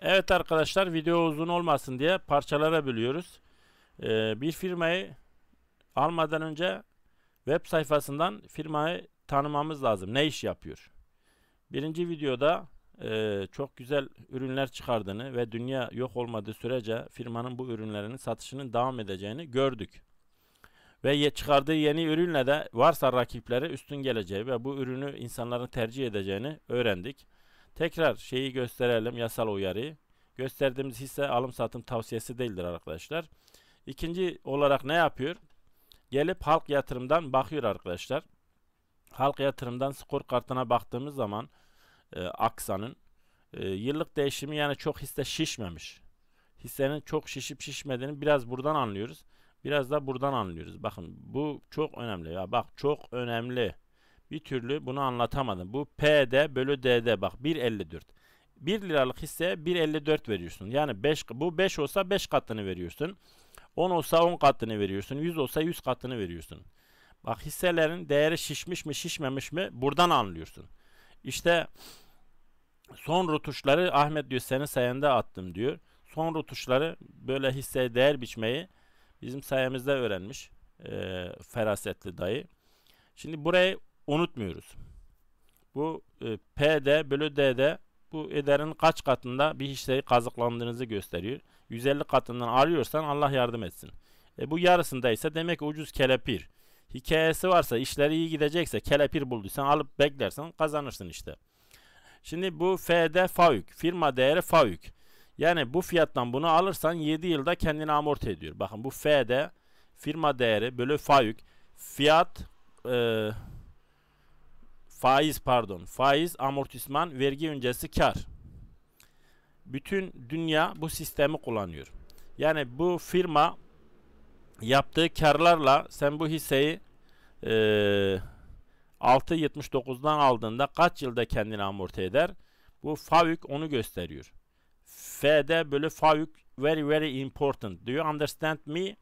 Evet arkadaşlar video uzun olmasın diye parçalara bölüyoruz. Ee, bir firmayı almadan önce web sayfasından firmayı tanımamız lazım. Ne iş yapıyor? Birinci videoda e, çok güzel ürünler çıkardığını ve dünya yok olmadığı sürece firmanın bu ürünlerinin satışının devam edeceğini gördük. Ve çıkardığı yeni ürünle de varsa rakipleri üstün geleceği ve bu ürünü insanların tercih edeceğini öğrendik. Tekrar şeyi gösterelim yasal uyarıyı. Gösterdiğimiz hisse alım satım tavsiyesi değildir arkadaşlar. İkinci olarak ne yapıyor? Gelip halk yatırımdan bakıyor arkadaşlar. Halk yatırımdan skor kartına baktığımız zaman e, Aksa'nın e, yıllık değişimi yani çok hisse şişmemiş. Hissenin çok şişip şişmediğini biraz buradan anlıyoruz. Biraz da buradan anlıyoruz. Bakın bu çok önemli ya. Bak çok önemli. Bir türlü bunu anlatamadım. Bu P'de bölü D'de bak 1.54. 1 liralık hisseye 1.54 veriyorsun. Yani 5 bu 5 olsa 5 katını veriyorsun. 10 olsa 10 katını veriyorsun. 100 olsa 100 katını veriyorsun. Bak hisselerin değeri şişmiş mi şişmemiş mi buradan anlıyorsun. İşte son rutuşları Ahmet diyor senin sayende attım diyor. Son rutuşları böyle hisseye değer biçmeyi bizim sayemizde öğrenmiş e, ferasetli dayı. Şimdi burayı unutmuyoruz. Bu e, P'de bölü D'de bu ederin kaç katında bir işleri kazıklandığınızı gösteriyor. 150 katından arıyorsan Allah yardım etsin. E, bu yarısındaysa demek ucuz kelepir. Hikayesi varsa işleri iyi gidecekse kelepir bulduysan alıp beklersen kazanırsın işte. Şimdi bu F'de FAÜK. Firma değeri FAÜK. Yani bu fiyattan bunu alırsan 7 yılda kendini amorti ediyor. Bakın bu F'de firma değeri bölü FAÜK. Fiyat e, faiz pardon faiz amortisman vergi öncesi kar. Bütün dünya bu sistemi kullanıyor. Yani bu firma yaptığı karlarla sen bu hisseyi e, 6.79'dan aldığında kaç yılda kendini amorti eder? Bu FAVÜK onu gösteriyor. F'de böyle FAVÜK very very important. Do you understand me?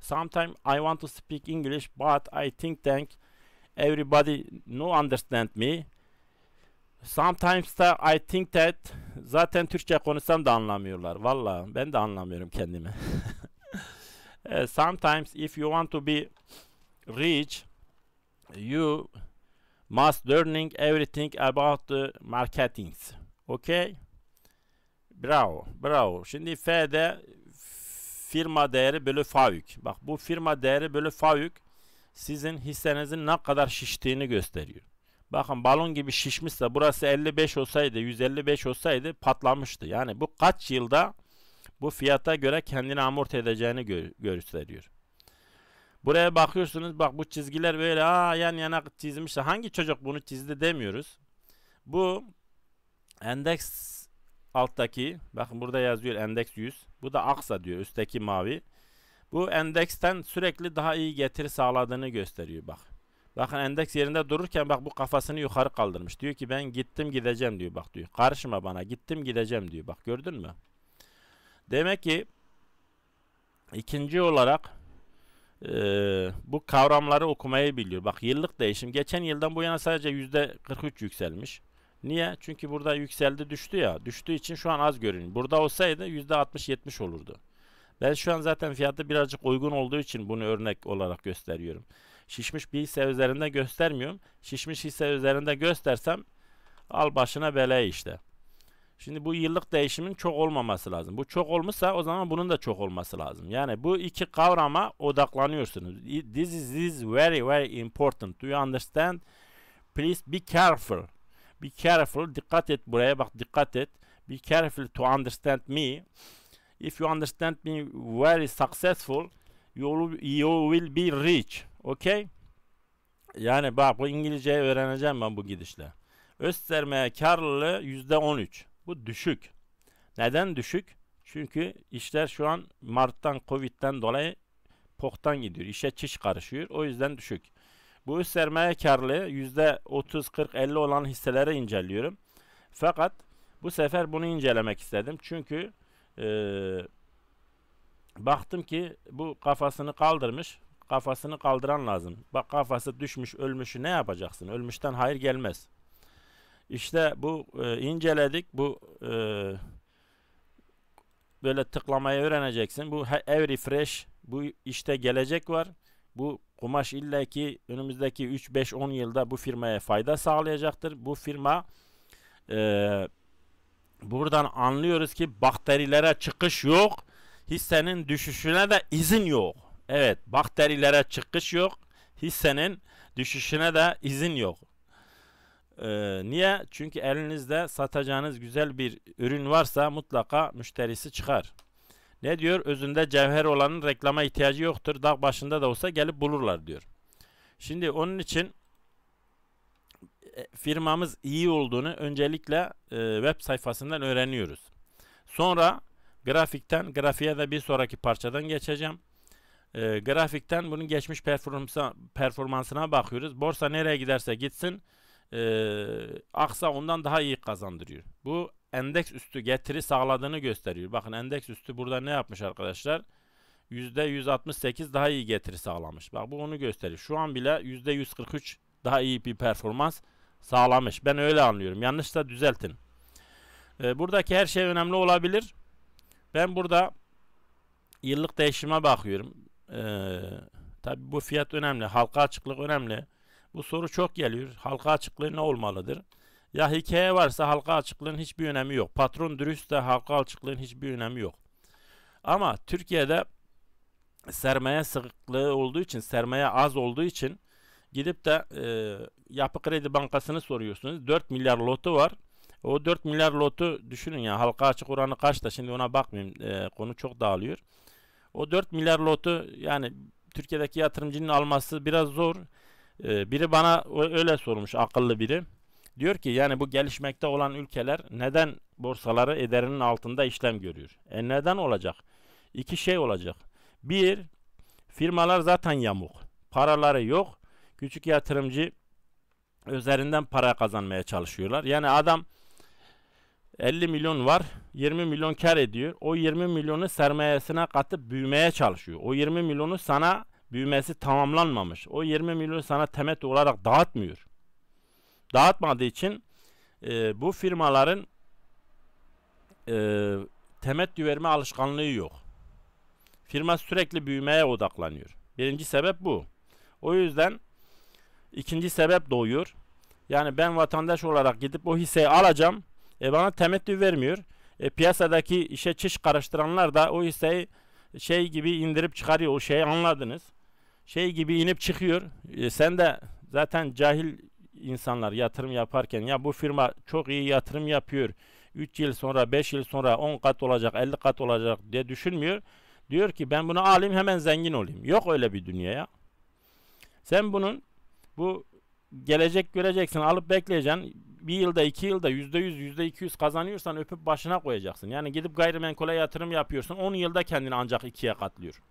Sometimes I want to speak English but I think that everybody no understand me. Sometimes da I think that zaten Türkçe konuşsam da anlamıyorlar. Valla ben de anlamıyorum kendimi. Eh, sometimes if you want to be rich you must learning everything about the marketing. Okay? Bravo. Bravo. Şimdi F'de firma değeri bölü FAVÜK. Bak bu firma değeri bölü FAVÜK sizin hissenizin ne kadar şiştiğini gösteriyor. Bakın balon gibi şişmişse burası 55 olsaydı 155 olsaydı patlamıştı. Yani bu kaç yılda bu fiyata göre kendini amorti edeceğini gö gösteriyor. Buraya bakıyorsunuz bak bu çizgiler böyle aa yan yana çizmişse hangi çocuk bunu çizdi demiyoruz. Bu endeks alttaki bakın burada yazıyor endeks 100 bu da aksa diyor üstteki mavi. Bu endeksten sürekli daha iyi getiri sağladığını gösteriyor bak. Bakın endeks yerinde dururken bak bu kafasını yukarı kaldırmış. Diyor ki ben gittim gideceğim diyor bak diyor. Karışma bana gittim gideceğim diyor bak gördün mü? Demek ki ikinci olarak e, bu kavramları okumayı biliyor. Bak yıllık değişim geçen yıldan bu yana sadece %43 yükselmiş. Niye? Çünkü burada yükseldi düştü ya. Düştüğü için şu an az görünüyor. Burada olsaydı %60-70 olurdu. Ben şu an zaten fiyatı birazcık uygun olduğu için bunu örnek olarak gösteriyorum. Şişmiş bir hisse üzerinde göstermiyorum. Şişmiş hisse üzerinde göstersem al başına bela işte. Şimdi bu yıllık değişimin çok olmaması lazım. Bu çok olmuşsa o zaman bunun da çok olması lazım. Yani bu iki kavrama odaklanıyorsunuz. This is, is very very important. Do you understand? Please be careful. Be careful. Dikkat et buraya bak dikkat et. Be careful to understand me. If you understand me very successful, you, you will be rich. Okay? Yani bak bu İngilizceyi öğreneceğim ben bu gidişle. Österme'ye karlılığı %13. Bu düşük. Neden düşük? Çünkü işler şu an Mart'tan, Covid'den dolayı poktan gidiyor. işe çiş karışıyor. O yüzden düşük. Bu üst sermaye yüzde %30, 40, 50 olan hisseleri inceliyorum. Fakat bu sefer bunu incelemek istedim. Çünkü ee, baktım ki bu kafasını kaldırmış. Kafasını kaldıran lazım. Bak kafası düşmüş ölmüşü ne yapacaksın? Ölmüşten hayır gelmez. İşte bu e, inceledik. Bu e, böyle tıklamayı öğreneceksin. Bu every fresh bu işte gelecek var. Bu kumaş illa ki önümüzdeki 3-5-10 yılda bu firmaya fayda sağlayacaktır. Bu firma eee Buradan anlıyoruz ki bakterilere çıkış yok. Hissenin düşüşüne de izin yok. Evet bakterilere çıkış yok. Hissenin düşüşüne de izin yok. Ee, niye? Çünkü elinizde satacağınız güzel bir ürün varsa mutlaka müşterisi çıkar. Ne diyor? Özünde cevher olanın reklama ihtiyacı yoktur. Dağ başında da olsa gelip bulurlar diyor. Şimdi onun için e, firmamız iyi olduğunu öncelikle e, web sayfasından öğreniyoruz. Sonra grafikten grafiğe de bir sonraki parçadan geçeceğim. E, grafikten bunun geçmiş performansa, performansına bakıyoruz. Borsa nereye giderse gitsin e, aksa ondan daha iyi kazandırıyor. Bu endeks üstü getiri sağladığını gösteriyor. Bakın endeks üstü burada ne yapmış arkadaşlar? %168 daha iyi getiri sağlamış. Bak bu onu gösteriyor. Şu an bile %143 daha iyi bir performans sağlamış. Ben öyle anlıyorum. Yanlışsa düzeltin. E, buradaki her şey önemli olabilir. Ben burada yıllık değişime bakıyorum. E, tabii bu fiyat önemli. Halka açıklık önemli. Bu soru çok geliyor. Halka açıklığı ne olmalıdır? Ya hikaye varsa halka açıklığın hiçbir önemi yok. Patron dürüstse halka açıklığın hiçbir önemi yok. Ama Türkiye'de sermaye sıklığı olduğu için, sermaye az olduğu için Gidip de e, Yapı Kredi Bankası'nı soruyorsunuz. 4 milyar lotu var. O 4 milyar lotu düşünün ya halka açık oranı kaçta şimdi ona bakmayayım e, konu çok dağılıyor. O 4 milyar lotu yani Türkiye'deki yatırımcının alması biraz zor. E, biri bana öyle sormuş akıllı biri. Diyor ki yani bu gelişmekte olan ülkeler neden borsaları ederinin altında işlem görüyor? E neden olacak? İki şey olacak. Bir, firmalar zaten yamuk. Paraları yok küçük yatırımcı üzerinden para kazanmaya çalışıyorlar. Yani adam 50 milyon var, 20 milyon kar ediyor. O 20 milyonu sermayesine katıp büyümeye çalışıyor. O 20 milyonu sana büyümesi tamamlanmamış. O 20 milyonu sana temet olarak dağıtmıyor. Dağıtmadığı için e, bu firmaların e, temettü verme alışkanlığı yok. Firma sürekli büyümeye odaklanıyor. Birinci sebep bu. O yüzden ikinci sebep doğuyor. Yani ben vatandaş olarak gidip o hisseyi alacağım. E bana temettü vermiyor. E piyasadaki işe çiş karıştıranlar da o hisseyi şey gibi indirip çıkarıyor. O şeyi anladınız. Şey gibi inip çıkıyor. E sen de zaten cahil insanlar yatırım yaparken ya bu firma çok iyi yatırım yapıyor. 3 yıl sonra 5 yıl sonra 10 kat olacak 50 kat olacak diye düşünmüyor. Diyor ki ben bunu alayım hemen zengin olayım. Yok öyle bir dünya ya. Sen bunun bu gelecek göreceksin alıp bekleyeceksin. Bir yılda iki yılda yüzde yüz yüzde iki yüz kazanıyorsan öpüp başına koyacaksın. Yani gidip gayrimenkule yatırım yapıyorsun. On yılda kendini ancak ikiye katlıyor.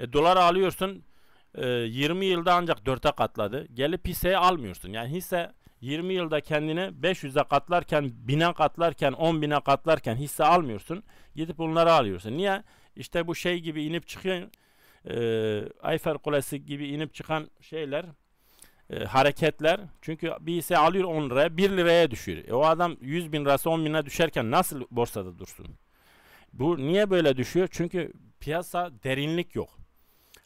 E, dolar alıyorsun e, 20 yılda ancak dörte katladı. Gelip hisseyi almıyorsun. Yani hisse 20 yılda kendini 500'e katlarken, 1000'e katlarken, 10 bine katlarken hisse almıyorsun. Gidip bunları alıyorsun. Niye? İşte bu şey gibi inip çıkıyor e, Ayfer Kulesi gibi inip çıkan şeyler e, hareketler çünkü bir hisse alıyor 10 liraya 1 liraya düşüyor. E, o adam 100 bin lirası 10 bine düşerken nasıl borsada dursun? Bu niye böyle düşüyor? Çünkü piyasa derinlik yok.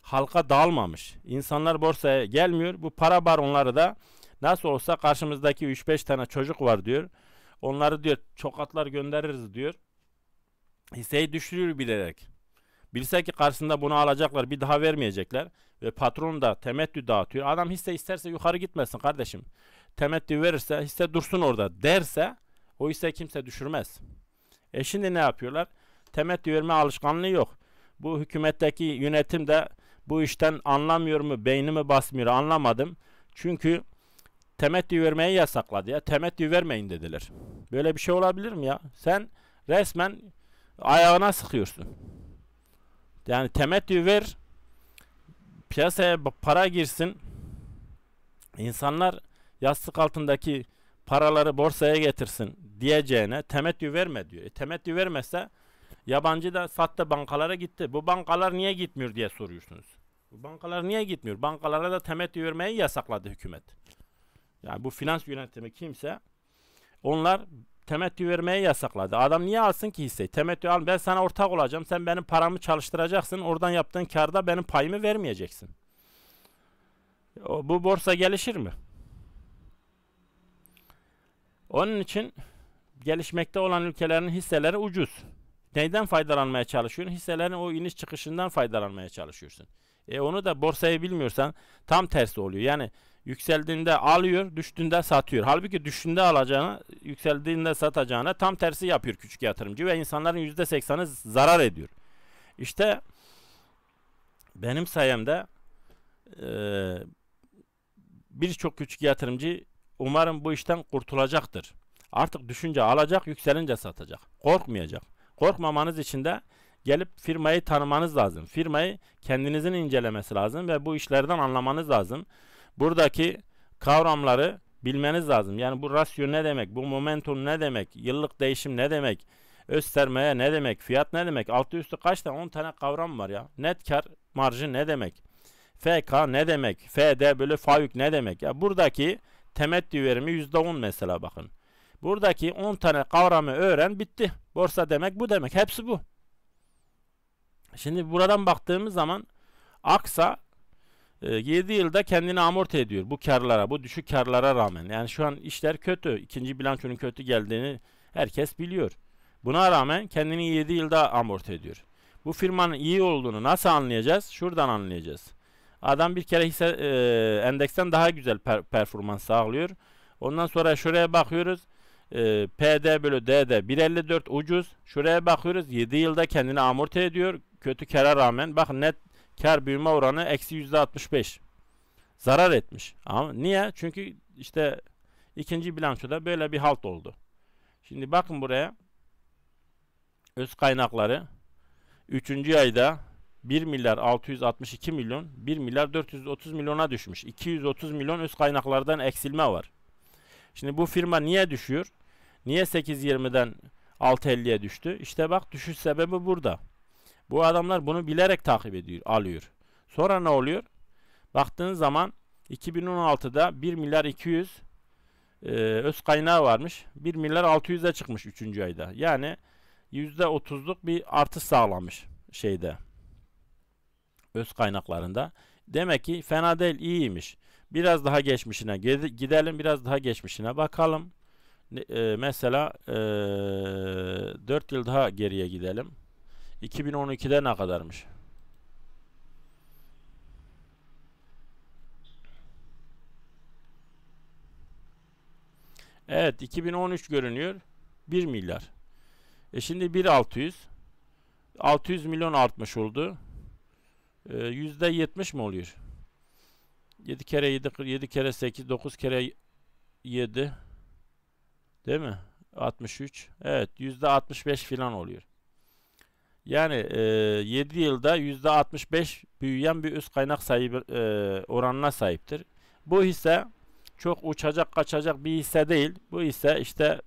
Halka dağılmamış. İnsanlar borsaya gelmiyor. Bu para baronları da nasıl olsa karşımızdaki 3-5 tane çocuk var diyor. Onları diyor çokatlar göndeririz diyor. Hisseyi düşürür bilerek. Bilse ki karşısında bunu alacaklar bir daha vermeyecekler. Ve patron da temettü dağıtıyor. Adam hisse isterse yukarı gitmesin kardeşim. Temettü verirse hisse dursun orada derse o hisse kimse düşürmez. E şimdi ne yapıyorlar? Temettü verme alışkanlığı yok. Bu hükümetteki yönetim de bu işten anlamıyor mu beynimi basmıyor anlamadım. Çünkü temettü vermeyi yasakladı ya. Temettü vermeyin dediler. Böyle bir şey olabilir mi ya? Sen resmen ayağına sıkıyorsun. Yani temettü ver. Piyasaya para girsin. İnsanlar yastık altındaki paraları borsaya getirsin diyeceğine temettü verme diyor. E, temettü vermezse yabancı da sattı bankalara gitti. Bu bankalar niye gitmiyor diye soruyorsunuz. Bu bankalar niye gitmiyor? Bankalara da temettü vermeyi yasakladı hükümet. Yani bu finans yönetimi kimse onlar temettü vermeye yasakladı. Adam niye alsın ki hisseyi? Temettü al ben sana ortak olacağım. Sen benim paramı çalıştıracaksın. Oradan yaptığın karda benim payımı vermeyeceksin. O, bu borsa gelişir mi? Onun için gelişmekte olan ülkelerin hisseleri ucuz. Neyden faydalanmaya çalışıyorsun? Hisselerin o iniş çıkışından faydalanmaya çalışıyorsun. E onu da borsayı bilmiyorsan tam tersi oluyor. Yani yükseldiğinde alıyor, düştüğünde satıyor. Halbuki düştüğünde alacağına, yükseldiğinde satacağına tam tersi yapıyor küçük yatırımcı ve insanların %80'i zarar ediyor. İşte benim sayemde e, birçok küçük yatırımcı umarım bu işten kurtulacaktır. Artık düşünce alacak, yükselince satacak. Korkmayacak. Korkmamanız için de gelip firmayı tanımanız lazım. Firmayı kendinizin incelemesi lazım ve bu işlerden anlamanız lazım buradaki kavramları bilmeniz lazım. Yani bu rasyo ne demek, bu momentum ne demek, yıllık değişim ne demek, östermeye ne demek, fiyat ne demek, altı üstü kaç tane 10 tane kavram var ya. Net kar marjı ne demek, FK ne demek, FD bölü FAYÜK ne demek. Ya buradaki temettü verimi %10 mesela bakın. Buradaki 10 tane kavramı öğren bitti. Borsa demek bu demek. Hepsi bu. Şimdi buradan baktığımız zaman Aksa 7 ee, yılda kendini amorti ediyor bu karlara, bu düşük karlara rağmen. Yani şu an işler kötü. ikinci bilançonun kötü geldiğini herkes biliyor. Buna rağmen kendini 7 yılda amorti ediyor. Bu firmanın iyi olduğunu nasıl anlayacağız? Şuradan anlayacağız. Adam bir kere hisse e, endeksten daha güzel per, performans sağlıyor. Ondan sonra şuraya bakıyoruz. E, PD bölü Dd, 1.54 ucuz. Şuraya bakıyoruz 7 yılda kendini amorti ediyor. Kötü kara rağmen. Bak net Kar büyüme oranı eksi yüzde 65. Zarar etmiş. Ama niye? Çünkü işte ikinci bilançoda böyle bir halt oldu. Şimdi bakın buraya. Öz kaynakları 3. ayda 1 milyar 662 milyon 1 milyar 430 milyona düşmüş. 230 milyon öz kaynaklardan eksilme var. Şimdi bu firma niye düşüyor? Niye 8.20'den 6.50'ye düştü? İşte bak düşüş sebebi burada. Bu adamlar bunu bilerek takip ediyor, alıyor. Sonra ne oluyor? Baktığınız zaman 2016'da 1 milyar 200 e, öz kaynağı varmış. 1 milyar 600'e çıkmış 3. ayda. Yani %30'luk bir artış sağlamış şeyde öz kaynaklarında. Demek ki fena değil iyiymiş. Biraz daha geçmişine gidelim biraz daha geçmişine bakalım. E, mesela e, 4 yıl daha geriye gidelim. 2012'de ne kadarmış? Evet 2013 görünüyor. 1 milyar. E şimdi 1600 600 milyon artmış oldu. E, %70 mi oluyor? 7 kere 7 7 kere 8 9 kere 7 değil mi? 63. Evet, %65 filan oluyor. Yani e, 7 yılda %65 büyüyen bir üst kaynak sahibi, e, oranına sahiptir. Bu hisse çok uçacak kaçacak bir hisse değil. Bu hisse işte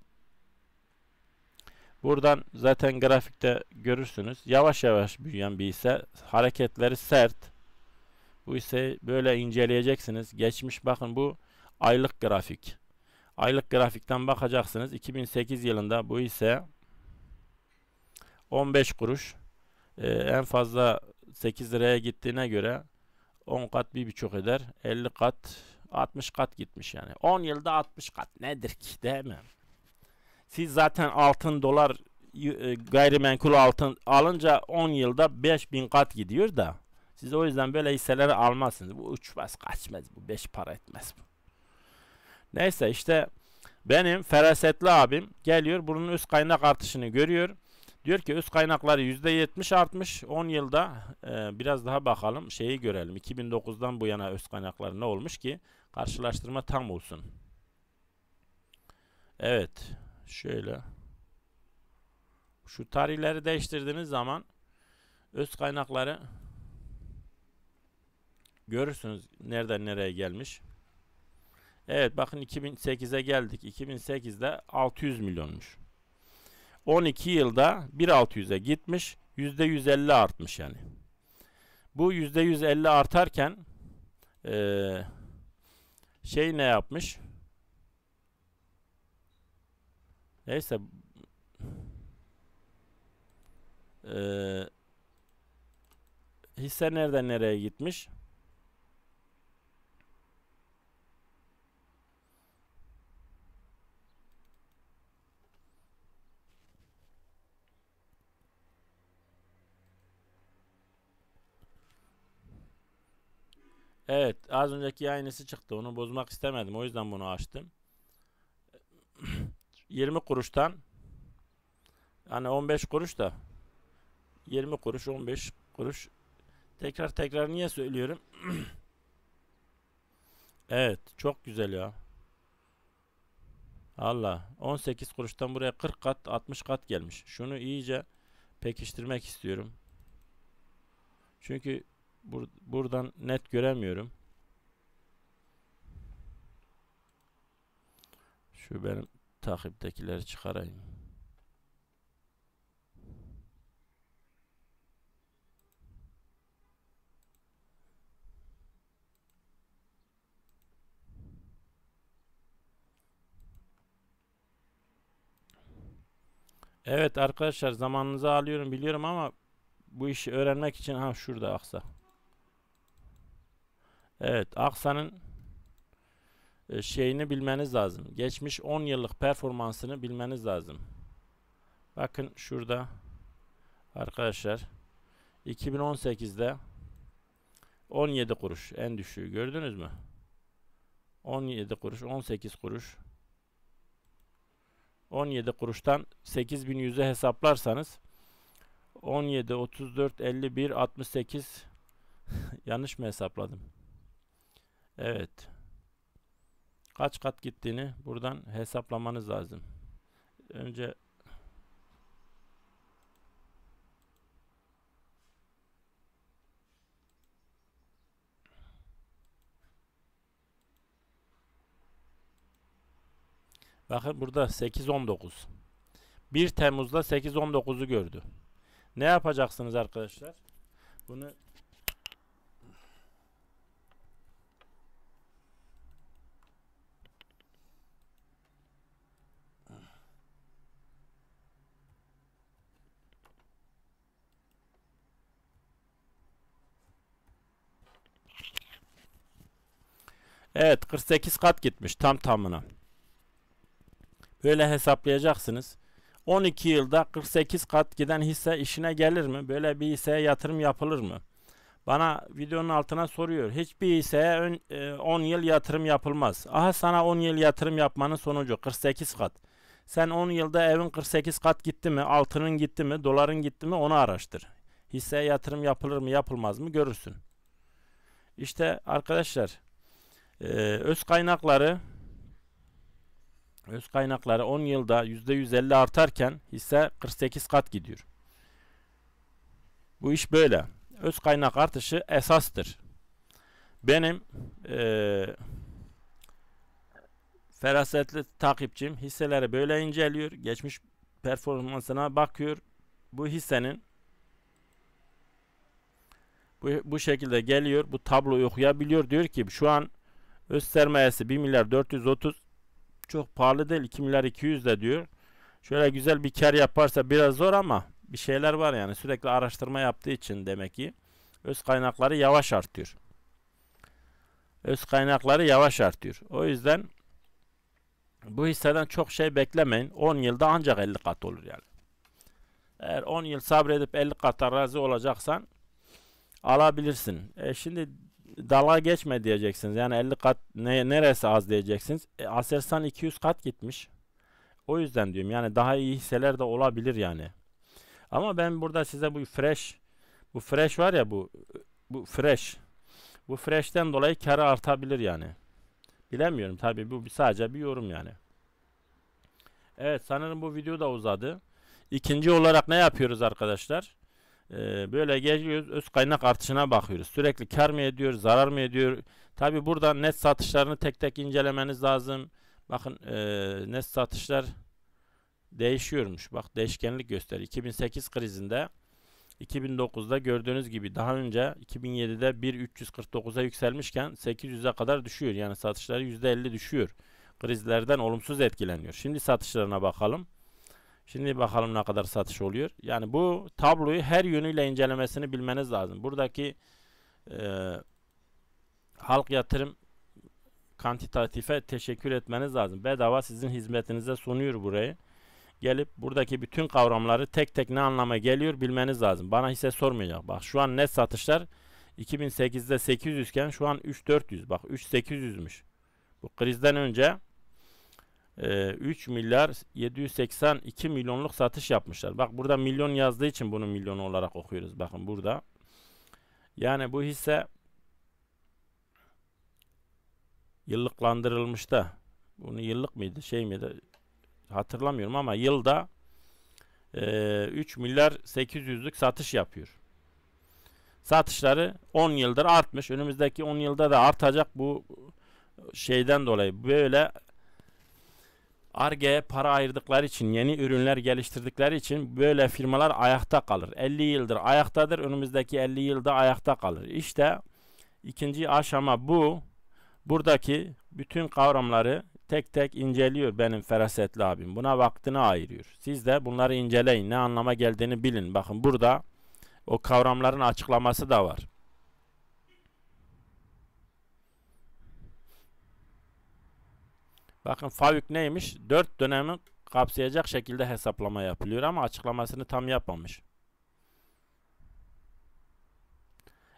buradan zaten grafikte görürsünüz. Yavaş yavaş büyüyen bir hisse. Hareketleri sert. Bu hisseyi böyle inceleyeceksiniz. Geçmiş bakın bu aylık grafik. Aylık grafikten bakacaksınız. 2008 yılında bu hisse 15 kuruş e, en fazla 8 liraya gittiğine göre 10 kat bir buçuk eder. 50 kat 60 kat gitmiş yani. 10 yılda 60 kat nedir ki değil mi? Siz zaten altın dolar e, gayrimenkul altın alınca 10 yılda 5000 kat gidiyor da siz o yüzden böyle hisseleri almazsınız. Bu uçmaz kaçmaz bu 5 para etmez bu. Neyse işte benim ferasetli abim geliyor bunun üst kaynak artışını görüyor. Diyor ki öz kaynakları %70 artmış. 10 yılda e, biraz daha bakalım şeyi görelim. 2009'dan bu yana öz kaynakları ne olmuş ki karşılaştırma tam olsun. Evet. Şöyle. Şu tarihleri değiştirdiğiniz zaman öz kaynakları görürsünüz nereden nereye gelmiş. Evet bakın 2008'e geldik. 2008'de 600 milyonmuş. 12 yılda 1.600'e gitmiş. %150 artmış yani. Bu %150 artarken ee, şey ne yapmış? Neyse ee, hisse nereden nereye gitmiş? az önceki aynısı çıktı. Onu bozmak istemedim. O yüzden bunu açtım. 20 kuruştan hani 15 kuruş da 20 kuruş 15 kuruş tekrar tekrar niye söylüyorum? evet, çok güzel ya. Allah 18 kuruştan buraya 40 kat 60 kat gelmiş. Şunu iyice pekiştirmek istiyorum. Çünkü bur buradan net göremiyorum. Şu ben takiptekileri çıkarayım. Evet arkadaşlar zamanınızı alıyorum biliyorum ama bu işi öğrenmek için ha şurada aksa. Evet aksanın e, şeyini bilmeniz lazım. Geçmiş 10 yıllık performansını bilmeniz lazım. Bakın şurada arkadaşlar 2018'de 17 kuruş en düşüğü gördünüz mü? 17 kuruş 18 kuruş 17 kuruştan 8100'e hesaplarsanız 17 34 51 68 yanlış mı hesapladım? Evet kaç kat gittiğini buradan hesaplamanız lazım. Önce Bakın burada 8-19. 1 Temmuz'da 8-19'u gördü. Ne yapacaksınız arkadaşlar? Bunu Evet 48 kat gitmiş tam tamına. Böyle hesaplayacaksınız. 12 yılda 48 kat giden hisse işine gelir mi? Böyle bir hisseye yatırım yapılır mı? Bana videonun altına soruyor. Hiçbir hisseye 10 e, yıl yatırım yapılmaz. Aha sana 10 yıl yatırım yapmanın sonucu 48 kat. Sen 10 yılda evin 48 kat gitti mi, altının gitti mi, doların gitti mi onu araştır. Hisseye yatırım yapılır mı, yapılmaz mı görürsün. İşte arkadaşlar ee, öz kaynakları öz kaynakları 10 yılda %150 artarken hisse 48 kat gidiyor. Bu iş böyle. Öz kaynak artışı esastır. Benim e, ferasetli takipçim hisseleri böyle inceliyor. Geçmiş performansına bakıyor. Bu hissenin bu, bu şekilde geliyor. Bu tabloyu okuyabiliyor. Diyor ki şu an Öz sermayesi 1 milyar 430. Çok pahalı değil 2 milyar 200 de diyor. Şöyle güzel bir kar yaparsa biraz zor ama bir şeyler var yani sürekli araştırma yaptığı için demek ki öz kaynakları yavaş artıyor. Öz kaynakları yavaş artıyor. O yüzden bu hisseden çok şey beklemeyin. 10 yılda ancak 50 kat olur yani. Eğer 10 yıl sabredip 50 kata razı olacaksan alabilirsin. E şimdi dalga geçme diyeceksiniz. Yani 50 kat ne, neresi az diyeceksiniz. E, Aselsan 200 kat gitmiş. O yüzden diyorum yani daha iyi hisseler de olabilir yani. Ama ben burada size bu fresh bu fresh var ya bu bu fresh bu fresh'ten dolayı karı artabilir yani. Bilemiyorum tabi bu sadece bir yorum yani. Evet sanırım bu video da uzadı. İkinci olarak ne yapıyoruz arkadaşlar? Ee, böyle geliyoruz öz kaynak artışına bakıyoruz. Sürekli kar mı ediyor, zarar mı ediyor? Tabi burada net satışlarını tek tek incelemeniz lazım. Bakın e, net satışlar değişiyormuş. Bak değişkenlik göster. 2008 krizinde 2009'da gördüğünüz gibi daha önce 2007'de 1.349'a yükselmişken 800'e kadar düşüyor. Yani satışları %50 düşüyor. Krizlerden olumsuz etkileniyor. Şimdi satışlarına bakalım. Şimdi bakalım ne kadar satış oluyor. Yani bu tabloyu her yönüyle incelemesini bilmeniz lazım. Buradaki e, halk yatırım kantitatife teşekkür etmeniz lazım. Bedava sizin hizmetinize sunuyor burayı. Gelip buradaki bütün kavramları tek tek ne anlama geliyor bilmeniz lazım. Bana hisse sormayacak. Bak şu an net satışlar 2008'de 800 iken şu an 3400. Bak 3800'müş. Bu krizden önce e, ee, 3 milyar 782 milyonluk satış yapmışlar. Bak burada milyon yazdığı için bunu milyon olarak okuyoruz. Bakın burada. Yani bu hisse yıllıklandırılmış da bunu yıllık mıydı şey miydi hatırlamıyorum ama yılda e, 3 milyar 800'lük satış yapıyor. Satışları 10 yıldır artmış. Önümüzdeki 10 yılda da artacak bu şeyden dolayı böyle Arge'ye para ayırdıkları için, yeni ürünler geliştirdikleri için böyle firmalar ayakta kalır. 50 yıldır ayaktadır, önümüzdeki 50 yılda ayakta kalır. İşte ikinci aşama bu. Buradaki bütün kavramları tek tek inceliyor benim ferasetli abim. Buna vaktini ayırıyor. Siz de bunları inceleyin. Ne anlama geldiğini bilin. Bakın burada o kavramların açıklaması da var. Bakın FAVÜK neymiş? 4 dönemi kapsayacak şekilde hesaplama yapılıyor ama açıklamasını tam yapmamış.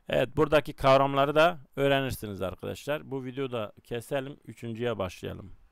Evet buradaki kavramları da öğrenirsiniz arkadaşlar. Bu videoda keselim. Üçüncüye başlayalım.